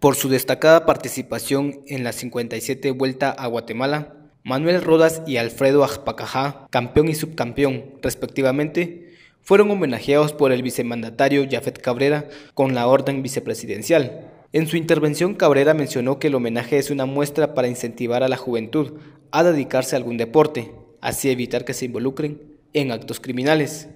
Por su destacada participación en la 57 Vuelta a Guatemala, Manuel Rodas y Alfredo Ajpacajá, campeón y subcampeón respectivamente, fueron homenajeados por el vicemandatario Jafet Cabrera con la Orden Vicepresidencial. En su intervención Cabrera mencionó que el homenaje es una muestra para incentivar a la juventud a dedicarse a algún deporte, así evitar que se involucren en actos criminales.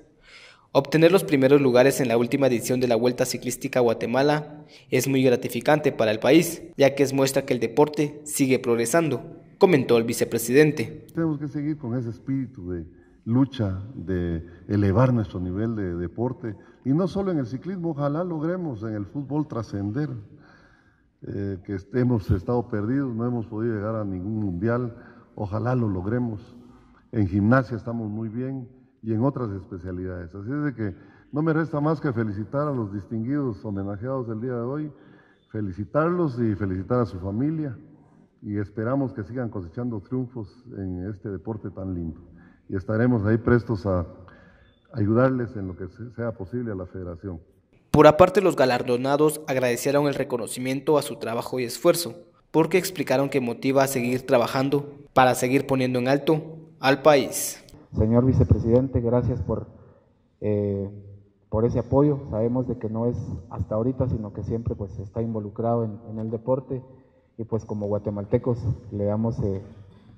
Obtener los primeros lugares en la última edición de la Vuelta Ciclística a Guatemala es muy gratificante para el país, ya que es muestra que el deporte sigue progresando, comentó el vicepresidente. Tenemos que seguir con ese espíritu de lucha, de elevar nuestro nivel de deporte, y no solo en el ciclismo, ojalá logremos en el fútbol trascender, eh, que hemos estado perdidos, no hemos podido llegar a ningún mundial, ojalá lo logremos. En gimnasia estamos muy bien y en otras especialidades. Así es de que no me resta más que felicitar a los distinguidos homenajeados del día de hoy, felicitarlos y felicitar a su familia y esperamos que sigan cosechando triunfos en este deporte tan lindo. Y estaremos ahí prestos a ayudarles en lo que sea posible a la federación. Por aparte, los galardonados agradecieron el reconocimiento a su trabajo y esfuerzo, porque explicaron que motiva a seguir trabajando para seguir poniendo en alto al país. Señor vicepresidente, gracias por, eh, por ese apoyo. Sabemos de que no es hasta ahorita, sino que siempre pues, está involucrado en, el deporte y pues como guatemaltecos le damos eh,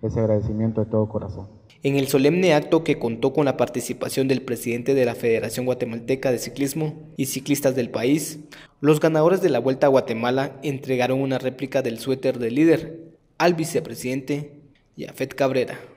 ese agradecimiento de todo corazón. En el solemne acto que contó con la participación del presidente de la Federación Guatemalteca de Ciclismo y ciclistas del país, los ganadores de la Vuelta a Guatemala entregaron una réplica del suéter del líder al vicepresidente Yafet Cabrera.